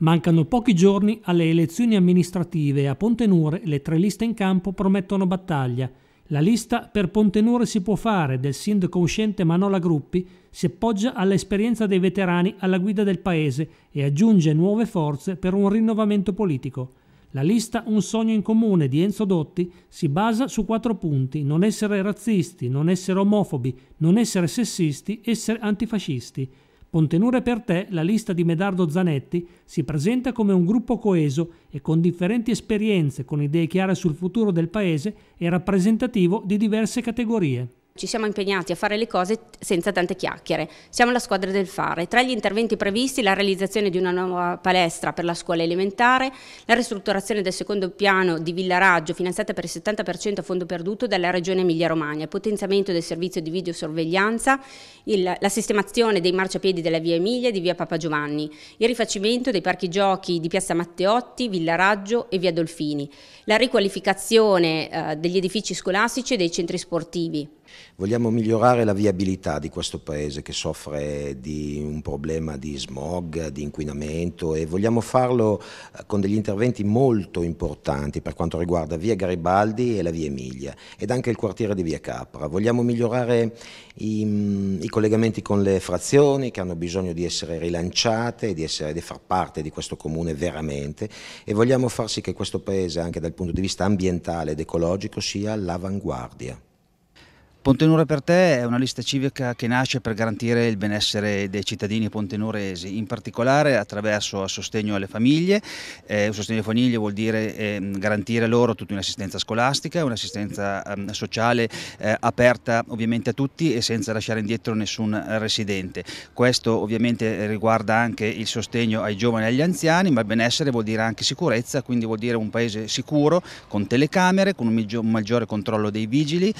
Mancano pochi giorni alle elezioni amministrative e a Pontenure le tre liste in campo promettono battaglia. La lista per Pontenure si può fare del sindaco uscente Manola Gruppi si appoggia all'esperienza dei veterani alla guida del paese e aggiunge nuove forze per un rinnovamento politico. La lista Un sogno in comune di Enzo Dotti si basa su quattro punti: non essere razzisti, non essere omofobi, non essere sessisti, essere antifascisti. Contenure per te, la lista di Medardo Zanetti si presenta come un gruppo coeso e con differenti esperienze, con idee chiare sul futuro del Paese e rappresentativo di diverse categorie. Ci siamo impegnati a fare le cose senza tante chiacchiere. Siamo la squadra del fare. Tra gli interventi previsti la realizzazione di una nuova palestra per la scuola elementare, la ristrutturazione del secondo piano di Villa Raggio finanziata per il 70% a fondo perduto dalla Regione Emilia-Romagna, il potenziamento del servizio di videosorveglianza, il, la sistemazione dei marciapiedi della Via Emilia e di Via Papa Giovanni, il rifacimento dei parchi giochi di Piazza Matteotti, Villa Raggio e Via Dolfini, la riqualificazione eh, degli edifici scolastici e dei centri sportivi Vogliamo migliorare la viabilità di questo paese che soffre di un problema di smog, di inquinamento e vogliamo farlo eh, con degli interventi molto importanti per quanto riguarda via Garibaldi e la via Emilia ed anche il quartiere di via Capra. Vogliamo migliorare i, mm, i collegamenti con le frazioni che hanno bisogno di essere rilanciate, di, essere, di far parte di questo comune veramente e vogliamo far sì che questo paese anche dal punto di vista ambientale ed ecologico sia all'avanguardia. Pontenure per te è una lista civica che nasce per garantire il benessere dei cittadini pontenuresi, in particolare attraverso il sostegno alle famiglie. Eh, il sostegno alle famiglie vuol dire eh, garantire loro tutta un'assistenza scolastica, un'assistenza ehm, eh, sociale aperta ovviamente a tutti e senza lasciare indietro nessun residente. Questo ovviamente riguarda anche il sostegno ai giovani e agli anziani, ma il benessere vuol dire anche sicurezza, quindi vuol dire un paese sicuro, con telecamere, con un maggiore controllo dei vigili.